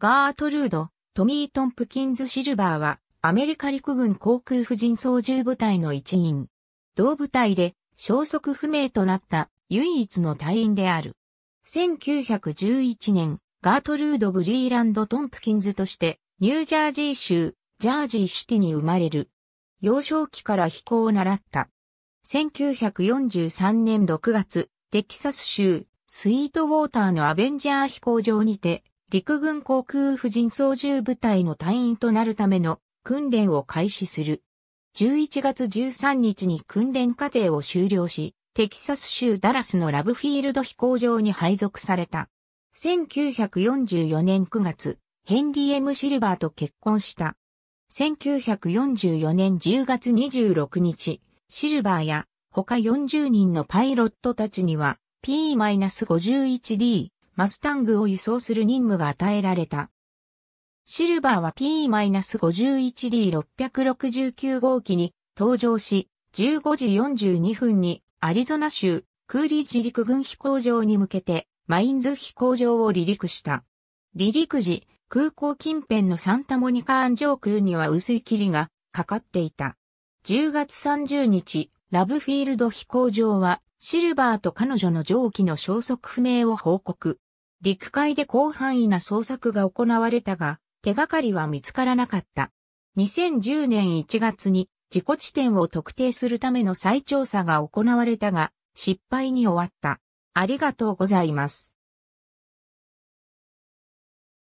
ガートルード、トミー・トンプキンズ・シルバーは、アメリカ陸軍航空婦人操縦部隊の一員。同部隊で、消息不明となった唯一の隊員である。1911年、ガートルード・ブリーランド・トンプキンズとして、ニュージャージー州、ジャージーシティに生まれる。幼少期から飛行を習った。1943年6月、テキサス州、スイートウォーターのアベンジャー飛行場にて、陸軍航空婦人操縦部隊の隊員となるための訓練を開始する。11月13日に訓練課程を終了し、テキサス州ダラスのラブフィールド飛行場に配属された。1944年9月、ヘンリー・ M・ シルバーと結婚した。1944年10月26日、シルバーや他40人のパイロットたちには P-51D マスタングを輸送する任務が与えられた。シルバーは P-51D669 号機に登場し、15時42分にアリゾナ州クーリッジ陸軍飛行場に向けてマインズ飛行場を離陸した。離陸時、空港近辺のサンタモニカーン上空には薄い霧がかかっていた。10月30日、ラブフィールド飛行場はシルバーと彼女の上気の消息不明を報告。陸海で広範囲な捜索が行われたが、手がかりは見つからなかった。2010年1月に事故地点を特定するための再調査が行われたが、失敗に終わった。ありがとうございます。